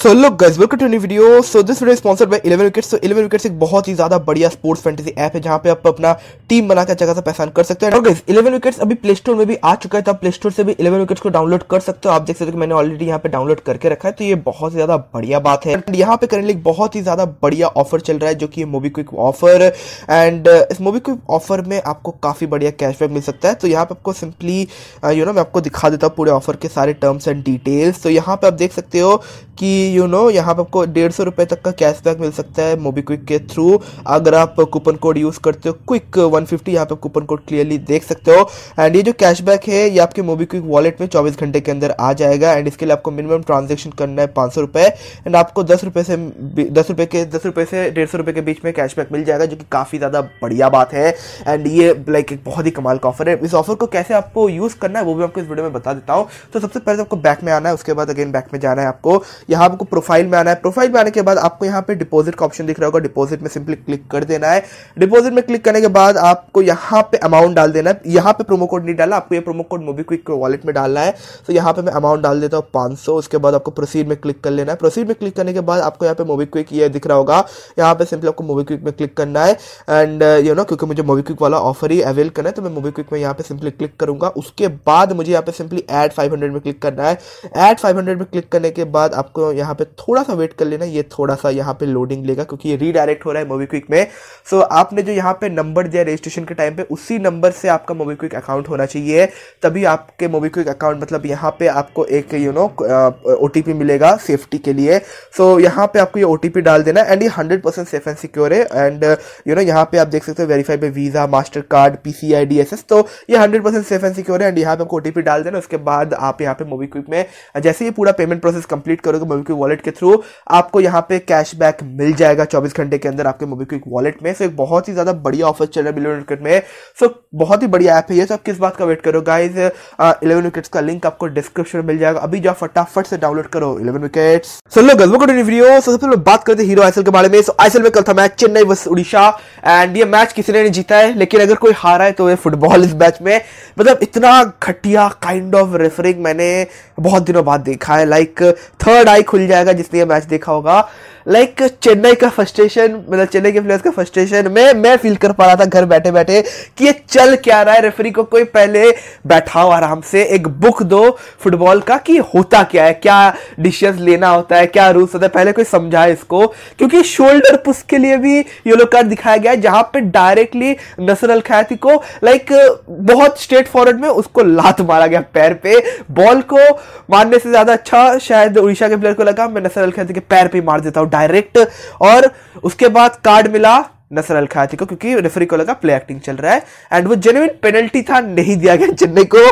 so look guys welcome to new video so this video sponsored by 11 Wickets so 11 Wickets एक बहुत ही ज्यादा बढ़िया sports fantasy app है जहां पे आप अपना टीम बनाकर अच्छा खासा पहचान कर सकते हैं और गाइस 11 विकेट्स अभी प्ले स्टोर में भी आ चुका है तो आप प्ले स्टोर से भी 11 विकेट्स को डाउनलोड कर सकते हो आप देख सकते हो कि मैंने ऑलरेडी यहाँ पे डाउनलोड करके रखा है तो ये बहुत ही ज्यादा बढ़िया बात है एंड यहाँ पे करेंटली बहुत ही ज्यादा बढ़िया ऑफर चल रहा है जो कि मोबी क्विक ऑफर एंड इस मोबी क्विक ऑफर में आपको काफी बढ़िया कैशबैक मिल सकता है तो यहाँ पे आपको सिंपली यू नो मैं आपको दिखा देता हूँ पूरे ऑफर के सारे टर्म्स एंड डिटेल्स तो यहाँ पे आप देख सकते हो कि यू नो यहाँ पर आपको डेढ़ सौ रुपये तक का कैशबैक मिल सकता है मोबीक्विक के थ्रू अगर आप कूपन कोड यूज़ करते हो क्विक वन फिफ्टी यहाँ पर कूपन कोड क्लियरली देख सकते हो एंड ये जो कैशबैक है ये आपके मोबीक्विक वॉलेट में चौबीस घंटे के अंदर आ जाएगा एंड इसके लिए आपको मिनिमम ट्रांजेक्शन करना है पाँच सौ रुपये एंड आपको दस रुपये से दस रुपये के दस रुपये से डेढ़ सौ रुपये के बीच में कैशबैक मिल जाएगा जो कि काफ़ी ज़्यादा बढ़िया बात है एंड ये लाइक एक बहुत ही कमाल का ऑफर है इस ऑफर को कैसे आपको यूज़ करना है वो भी आपको इस वीडियो में बता देता हूँ तो सबसे पहले तो आपको बैक में आना है उसके बाद अगेन बैक में जाना है आपको यहाँ आपको प्रोफाइल में आना है प्रोफाइल में आने के बाद आपको यहाँ पे डिपॉजिट का ऑप्शन दिख रहा होगा डिपॉजिट में सिंपली क्लिक कर देना है डिपॉजिट में क्लिक करने के बाद आपको यहाँ पे अमाउंट डाल देना है यहाँ पे प्रोमो कोड नहीं डाला आपको ये प्रोमो कोड मोबीक्विक के वॉलेट में डालना है तो यहाँ पे मैं अमाउंट डाल देता हूँ पांच उसके बाद आपको प्रोसीड में क्लिक कर लेना है प्रोसीड में क्लिक करने के बाद आपको यहाँ पे मोबीक्विक ये दिख रहा होगा यहाँ पे सिंपली आपको मोबीक्विक में क्लिक करना है एंड यू नो क्योंकि मुझे मोबीक्विक वाला ऑफर ही अवेल करना है तो मैं मोबीक्विक में यहाँ पे सिंपली क्लिक करूंगा उसके बाद मुझे यहाँ पे सिंपली एड फाइव में क्लिक करना है एड फाइव में क्लिक करने के बाद आपको यहाँ पे थोड़ा सा वेट कर लेना ये थोड़ा सा यहाँ पे लोडिंग लेगा क्योंकि ये रीडायरेक्ट हो रहा है मोबी क्विक में सो so, आपने जो यहाँ पे नंबर दिया रजिस्ट्रेशन के टाइम पे उसी नंबर से आपका मोबी क्विक अकाउंट होना चाहिए तभी आपके मोबी क्विक अकाउंट मतलब यहाँ पे आपको एक यू नो ओ मिलेगा सेफ्टी के लिए सो so, यहाँ पे आपको ये ओ डाल देना एंड ये हंड्रेड सेफ एंड सिक्योर है एंड यू नो यहाँ पे आप देख सकते हो वेरीफाई पे Visa MasterCard P C I तो ये हंड्रेड सेफ एंड सिक्योर है एंड यहाँ पे आपको ओ डाल देना उसके बाद आप यहाँ पे मोबी क्विक में जैसे ये पूरा पेमेंट प्रोसेस कंप्लीट करोगे मोबी मोबीक्विक वॉलेट के थ्रू आपको यहाँ पे कैशबैक मिल जाएगा चौबीस घंटे के अंदर आपके मोबीक्विक वॉलेट में सो एक बहुत ही ज़्यादा बढ़िया ऑफर चल रहा है इलेवन विकेट में सो बहुत ही बढ़िया ऐप है ये सब किस बात का वेट करो गाइज इलेवन विकेट्स का लिंक आपको डिस्क्रिप्शन में मिल जाएगा अभी जो फटाफट से डाउनलोड करो इलेवन विकेट्स सो लो गजबो वीडियो सबसे पहले बात करते हीरो आईसल के बारे में सो आईएसएल में कल था match Chennai versus Odisha and ये मैच किसी ने नहीं जीता है लेकिन अगर कोई हारा है तो ये फुटबॉल इस मैच में मतलब इतना घटिया काइंड ऑफ रेफरिंग मैंने बहुत दिनों बाद देखा है लाइक थर्ड आई खुल मिल जाएगा जिसने ये मैच देखा होगा लाइक चेन्नई का फ्रस्ट्रेशन मतलब चेन्नई के प्लेयर्स का फ्रस्ट्रेशन में मैं फील कर पा रहा था घर बैठे बैठे कि ये चल क्या रहा है रेफरी को कोई पहले बैठाओ आराम से एक बुक दो फुटबॉल का कि होता क्या है क्या डिसीजन लेना होता है क्या रूल्स होता है पहले कोई समझाए इसको क्योंकि शोल्डर पुस के लिए भी येलो कार्ड दिखाया गया है जहां पर डायरेक्टली नसर अल खैती को लाइक बहुत स्ट्रेट फॉरवर्ड में उसको लात मारा गया पैर पे बॉल को मारने से ज्यादा अच्छा शायद उड़ीसा के प्लेयर को लगा मैं नसर अल खैती के पैर पे मार देता हूँ डायरेक्ट और उसके बाद कार्ड मिला नसर अल खाती को क्योंकि रेफरी को लगा प्ले एक्टिंग चल रहा है एंड वो जेन्युन पेनल्टी था नहीं दिया गया चेन्नई को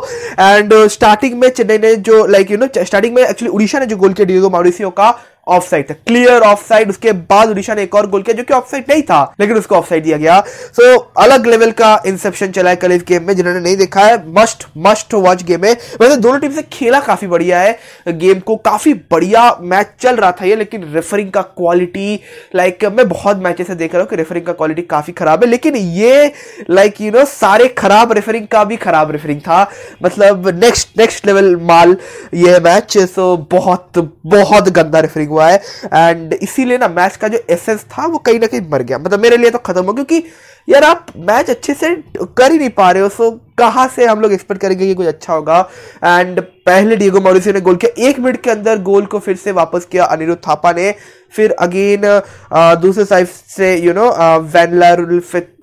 एंड स्टार्टिंग में चेन्नई ने जो लाइक यू नो स्टार्टिंग में एक्चुअली उड़ीसा ने जो गोल किया डिगो माउरिसियो का ऑफ साइड था क्लियर ऑफ साइड उसके बाद उड़ीसा ने एक और गोल किया जो कि ऑफ साइड नहीं था लेकिन उसको ऑफ साइड दिया गया सो so, अलग लेवल का इंसेप्शन चला है कल इस गेम में जिन्होंने नहीं देखा है मस्ट मस्ट वॉच गेम है वैसे दोनों टीम से खेला काफी बढ़िया है गेम को काफी बढ़िया मैच चल रहा था ये लेकिन रेफरिंग का क्वालिटी लाइक like, मैं बहुत मैचेस से देख रहा हूँ कि रेफरिंग का क्वालिटी काफी खराब है लेकिन ये लाइक यू नो सारे खराब रेफरिंग का भी खराब रेफरिंग था मतलब नेक्स्ट नेक्स्ट लेवल माल ये मैच सो so, बहुत बहुत गंदा रेफरिंग हुआ हुआ है एंड इसीलिए ना मैच का जो एसेंस था वो कहीं ना कहीं मर गया मतलब मेरे लिए तो खत्म हो क्योंकि यार आप मैच अच्छे से कर ही नहीं पा रहे हो सो कहाँ से हम लोग एक्सपेक्ट करेंगे कि कुछ अच्छा होगा एंड पहले डिएगो मॉरिसियो ने गोल किया एक मिनट के अंदर गोल को फिर से वापस किया अनिरुद्ध थापा ने फिर अगेन दूसरे साइड से यू नो वैनलार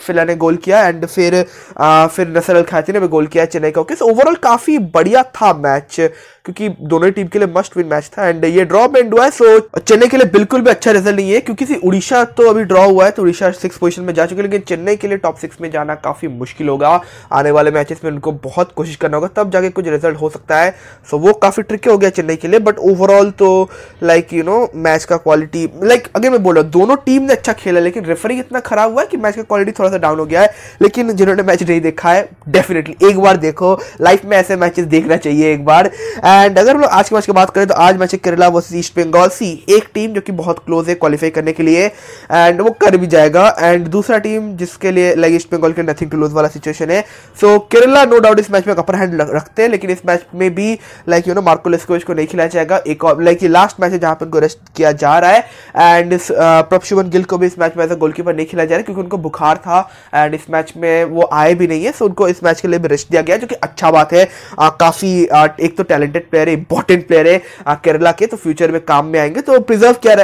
फिला ने गोल किया एंड फिर आ, फिर नसर अल खाची ने भी गोल किया चेन्नई का ओके सो ओवरऑल काफ़ी बढ़िया था मैच क्योंकि दोनों टीम के लिए मस्ट विन मैच था एंड ये ड्रॉ में एंड हुआ है सो चेन्नई के लिए बिल्कुल भी अच्छा रिजल्ट नहीं है क्योंकि उड़ीसा तो अभी ड्रॉ हुआ है तो उड़ीसा सिक्स पोजिशन में जा चुके लेकिन चेन्नई के लिए टॉप सिक्स में जाना काफी मुश्किल होगा आने वाले मैचेस में उनको बहुत कोशिश करना होगा तब जाके कुछ रिजल्ट हो सकता है सो वो काफी ट्रिकी हो गया चेन्नई के लिए बट ओवरऑल तो लाइक यू नो मैच का क्वालिटी लाइक अगर मैं बोल रहा हूँ दोनों टीम ने अच्छा खेला लेकिन रेफरिंग इतना खराब हुआ है कि मैच का क्वालिटी थोड़ा सा डाउन हो गया है लेकिन जिन्होंने मैच नहीं देखा है डेफिनेटली एक बार देखो लाइफ में ऐसे मैचेस देखना चाहिए एक बार एंड एंड अगर हम लोग आज के मैच की बात करें तो आज मैच है केरला वर्सेज ईस्ट बंगाल सी एक टीम जो कि बहुत क्लोज है क्वालिफाई करने के लिए एंड वो कर भी जाएगा एंड दूसरा टीम जिसके लिए लाइक ईस्ट बंगाल के नथिंग टू लूज वाला सिचुएशन है so so, Kerala no doubt इस मैच में अपर हैंड रखते हैं लेकिन इस मैच में भी like you know Marko Leskovic को नहीं खिलाया जाएगा एक लाइक ये लास्ट मैच है जहाँ पर उनको रेस्ट किया जा रहा है एंड प्रभशुमन गिल को भी इस मैच में एज अ कीपर नहीं खिलाया जा रहा है क्योंकि उनको बुखार था एंड इस मैच में वो आए भी नहीं है सो उनको इस मैच के लिए भी रेस्ट दिया गया जो कि अच्छा बात है uh, काफ़ी uh, एक तो टैलेंटेड प्लेयर है इंपॉर्टेंट प्लेयर है केरला के तो फ्यूचर में काम में आएंगे तो प्रिजर्व क्या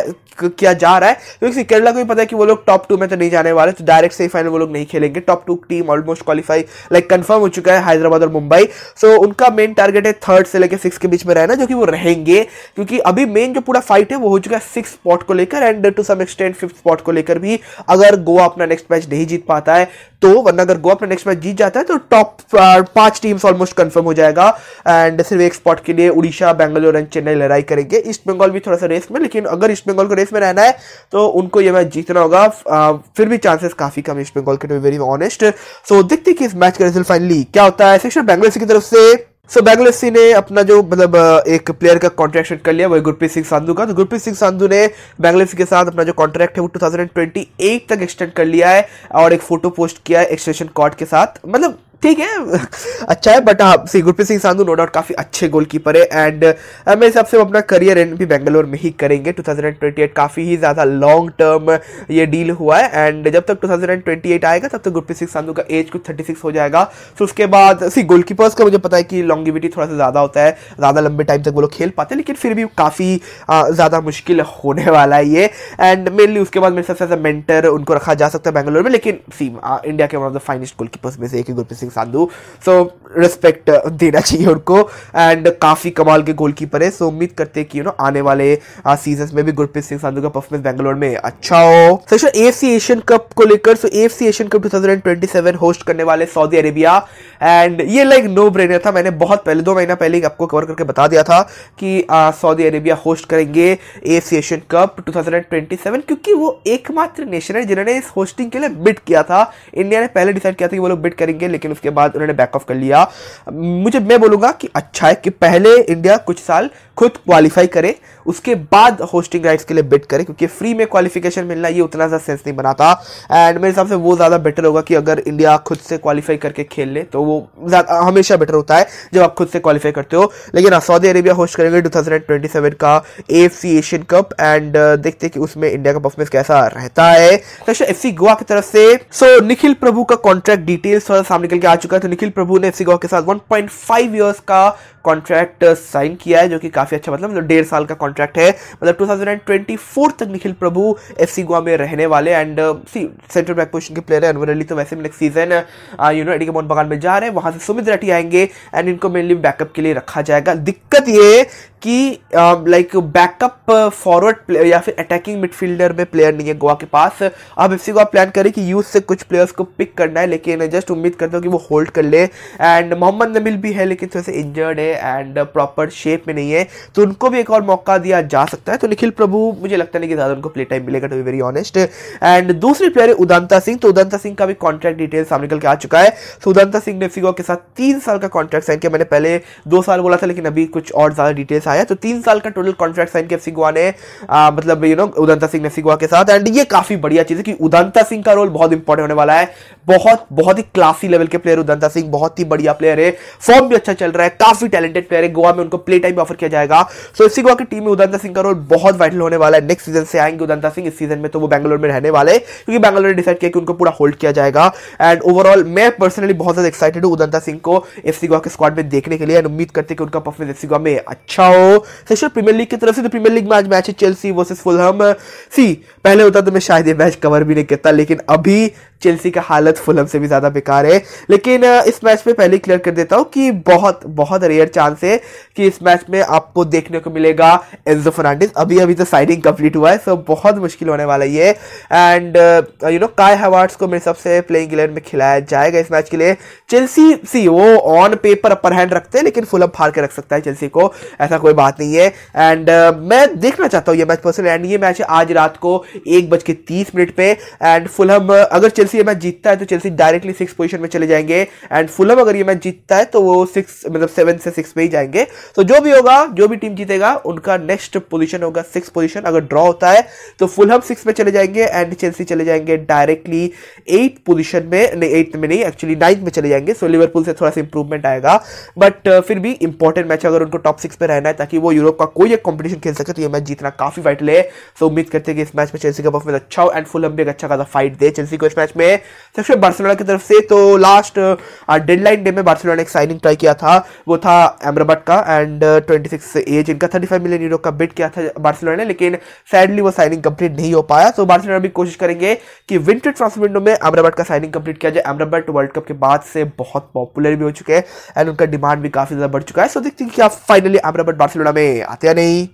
किया जा रहा है क्योंकि केरला को भी पता है कि वो लोग टॉप टू में तो नहीं जाने वाले तो डायरेक्ट सेमीफाइनल वो लोग नहीं खेलेंगे top two team almost qualify like confirm हो चुका है हैदराबाद और मुंबई सो so, उनका मेन टारगेट है थर्ड से लेकर सिक्स के बीच में रहना जो कि वो रहेंगे क्योंकि अभी मेन जो पूरा फाइट है वो हो चुका है सिक्स स्पॉट को लेकर and to some extent fifth spot को लेकर भी अगर गोवा अपना नेक्स्ट मैच नहीं जीत पाता है तो वरना अगर गोवा अपना नेक्स्ट मैच जीत जाता है तो टॉप uh, पांच टीम्स ऑलमोस्ट कंफर्म हो जाएगा एंड सिर्फ एक स्पॉट के लिए उड़ीसा बेंगलोर एंड चेन्नई लड़ाई करेंगे ईस्ट बंगाल भी थोड़ा सा रेस में लेकिन अगर ईस्ट बंगाल को प्लेस में रहना है तो उनको ये मैच जीतना होगा फिर भी चांसेस काफी कम ईस्ट बंगाल के टू वेरी ऑनेस्ट सो देखते कि इस मैच का रिजल्ट फाइनली क्या होता है सेक्शन बैंगलोर की तरफ से सो so, बैंगलोर सी ने अपना जो मतलब एक प्लेयर का कॉन्ट्रैक्ट सेट कर लिया वही गुरप्रीत सिंह संधू का तो गुरप्रीत सिंह संधू ने बैंगलोर के साथ अपना जो कॉन्ट्रैक्ट है वो 2028 तक एक्सटेंड कर लिया है और एक फोटो पोस्ट किया है एक्सटेंशन कॉर्ड के साथ मतलब ठीक है अच्छा है बट हाँ गुरप्रीत सिंह साधु नो डाउट काफ़ी अच्छे गोलकीपर है एंड मेरे हिसाब से अपना करियर एंड भी बेंगलोर में ही करेंगे 2028 काफ़ी ही ज़्यादा लॉन्ग टर्म ये डील हुआ है एंड जब तक 2028 आएगा तब तक गुरप्रीत सिंह साधु का एज कुछ 36 हो जाएगा तो उसके बाद सी गोल कीपर्स का मुझे पता है कि लॉन्गिविटी थोड़ा सा ज़्यादा होता है ज़्यादा लंबे टाइम तक वो लोग खेल पाते हैं लेकिन फिर भी काफ़ी uh, ज़्यादा मुश्किल होने वाला है ये एंड मेनली उसके बाद मेरे हिसाब से मेंटर उनको रखा जा सकता है बैंगलोर में लेकिन सी इंडिया uh, के one of the finest goalkeepers में से एक Gurpreet Singh Sandhu so respect uh, देना चाहिए उनको एंड काफ़ी कमाल के गोलकीपर है सो उम्मीद करते हैं कि यू नो आने वाले सीजन uh, में भी गुरप्रीत सिंह साधु का परफॉर्मेंस बेंगलोर में अच्छा हो सो एफ एशियन कप को लेकर so F Asian Cup 2027 host करने वाले सऊदी अरेबिया एंड ये लाइक नो ब्रेनर था मैंने बहुत पहले दो महीना पहले आपको कवर करके बता दिया था कि सऊदी अरेबिया होस्ट करेंगे एशियन कप 2027 क्योंकि वो एकमात्र नेशन है जिन्होंने इस होस्टिंग के लिए बिट किया था इंडिया ने पहले डिसाइड किया था कि वो लोग बिट करेंगे लेकिन उसके बाद उन्होंने बैकऑफ कर लिया मुझे मैं बोलूँगा कि अच्छा है कि पहले इंडिया कुछ साल खुद क्वालिफाई करें उसके बाद होस्टिंग राइट्स के लिए बिट करें क्योंकि फ्री में क्वालिफिकेशन मिलना ये उतना ज़्यादा सेंस नहीं बनाता एंड मेरे हिसाब से वो ज़्यादा बेटर होगा कि अगर इंडिया खुद से क्वालिफाई करके खेल ले तो वो हमेशा बेटर होता है जब आप खुद से क्वालिफाई करते हो लेकिन सऊदी अरेबिया होस्ट करेंगे टू का एफ एशियन कप एंड देखते हैं कि उसमें इंडिया का परफॉर्मेंस कैसा रहता है तो एफ गोवा की तरफ से सो so, निखिल प्रभु का कॉन्ट्रैक्ट डिटेल्स थोड़ा सामने निकल के आ चुका है तो निखिल प्रभु ने एफ सी गोवा के साथ 1.5 इयर्स का कॉन्ट्रैक्ट साइन uh, किया है जो कि काफ़ी अच्छा मतलब मतलब डेढ़ साल का कॉन्ट्रैक्ट है मतलब 2024 तक निखिल प्रभु एफ गोवा में रहने वाले एंड सी सेंट्रल बैक पोजिशन के प्लेयर है अनवर अली तो वैसे भी next season you know A T K Mohun बगान में जा रहे हैं वहां से सुमित रेटी आएंगे एंड इनको मेनली बैकअप के लिए रखा जाएगा दिक्कत ये कि लाइक बैकअप फॉरवर्ड प्लेयर या फिर अटैकिंग मिडफील्डर में प्लेयर नहीं है गोवा के पास अब एफ गोवा प्लान करे कि यूथ से कुछ प्लेयर्स को पिक करना है लेकिन जस्ट उम्मीद करता हूँ कि वो होल्ड कर ले एंड मोहम्मद नबील भी है लेकिन थोड़े से इंजर्ड है एंड प्रॉपर शेप में नहीं है तो उनको भी एक और मौका दिया जा सकता है तो निखिल प्रभु मुझे लगता नहीं कि ज़्यादा उनको प्ले टाइम मिलेगा to be very honest and दूसरी प्लेयर है उदंता सिंह तो उदंता सिंह का भी कॉन्ट्रैक्ट डिटेल सामने निकल के आ चुका है तो उदंता सिंह ने फिगो के साथ तीन साल का कॉन्ट्रैक्ट साइन किया मैंने पहले दो साल बोला था लेकिन अभी कुछ और ज़्यादा डिटेल्स आया तो तीन साल का टोटल कॉन्ट्रैक्ट साइन किया सिगवा ने आ, मतलब यू नो उदंता सिंह ने सिगवा के साथ एंड ये काफ़ी बढ़िया चीज़ है कि उदंता सिंह का रोल बहुत इंपॉर्टेंट होने वाला है बहुत बहुत ही क्लासी लेवल के प्लेयर उदंता सिंह बहुत ही बढ़िया प्लेयर है फॉर्म भी अच्छा चल रहा है काफ़ी टैलेंट टैलेंटेड प्लेयर है गोवा में उनको प्ले टाइम ऑफर किया जाएगा सो so, इसी गोवा की टीम में उदंता सिंह का रोल बहुत वाइटल होने वाला है नेक्स्ट सीजन से आएंगे उदंता सिंह इस सीजन में तो वो बैंगलोर में रहने वाले क्योंकि बैंगलोर ने डिसाइड किया कि उनको पूरा होल्ड किया जाएगा एंड ओवरऑल मैं पर्सनली बहुत ज्यादा एक्साइटेड हूँ उदंता सिंह को एफ सी गोवा के स्क्वाड में देखने के लिए एंड उम्मीद करते कि उनका परफॉर्मेंस एफ गोवा में अच्छा हो सेशन प्रीमियर लीग की तरफ से तो प्रीमियर लीग में आज मैच है चेलसी वर्सेस फुलहम सी पहले होता तो मैं शायद ये मैच कवर भी नहीं करता लेकिन अभी चेल्सी का हालत फुलम से भी ज्यादा बेकार है लेकिन इस मैच में पहले क्लियर कर देता हूं कि बहुत बहुत रेयर चांस है कि इस मैच में आपको देखने को मिलेगा एंजो फर्नांडिस अभी अभी तो साइडिंग कंप्लीट हुआ है सो बहुत मुश्किल होने वाला ये एंड यू नो काय हवार्ड्स को मेरे सबसे प्लेइंग इलेवन में खिलाया जाएगा इस मैच के लिए चेल्सी सी वो ऑन पेपर अपर हैंड रखते हैं लेकिन फुल अप हार के रख सकता है चेल्सी को ऐसा कोई बात नहीं है एंड uh, मैं देखना चाहता हूँ ये मैच पर्सनल एंड ये मैच है आज रात को एक बज के तीस मिनट पे एंड फुलहम uh, अगर चेल्सी ये मैच जीतता है तो चेल्सी डायरेक्टली सिक्स पोजीशन में चले जाएंगे एंड फुलहम अगर ये मैच जीतता है तो वो सिक्स मतलब सेवन से सिक्स सिक्स पे ही जाएंगे तो जो भी होगा जो भी टीम जीतेगा उनका नेक्स्ट पोजिशन होगा सिक्स पोजिशन अगर ड्रॉ होता है तो फुल हम सिक्स पे चले जाएंगे एंड चेल्सी चले जाएंगे डायरेक्टली एट पोजिशन में नहीं एट में नहीं एक्चुअली नाइन्थ में चले जाएंगे सो so, लिवरपूल से थोड़ा सा इंप्रूवमेंट आएगा बट uh, फिर भी इंपॉर्टेंट मैच अगर उनको टॉप सिक्स पे रहना है ताकि वो यूरोप का कोई एक कॉम्पिटिशन खेल सके तो ये मैच जीतना काफी वाइटल है सो उम्मीद करते हैं कि इस मैच में चेल्सी का परफॉर्मेंस अच्छा हो एंड फुल हम भी एक अच्छा खासा फाइट दे चेल्सी को इस मैच में सबसे बार्सिलोना की तरफ से तो लास्ट डेडलाइन डे में बार्सिलोना ने एक साइनिंग ट्राई किया था वो था एमराबाद का एंड ट्वेंटी सिक्स एज इनका थर्टी मिलियन यूरो का बिट किया था बार्सिलोना ने लेकिन सैडली वो साइनिंग कंप्लीट नहीं हो पाया सो बार्सिलोना भी कोशिश करेंगे कि विंटर ट्रांसफर विंडो में एमराबाद का साइनिंग कंप्लीट किया जाए एमराबाद वर्ल्ड कप के बाद से बहुत पॉपुलर भी हो चुके हैं एंड उनका डिमांड भी काफ़ी ज़्यादा बढ़ चुका है सो देखते हैं क्या फाइनली एमराबाद बार्सिलोना में आते या नहीं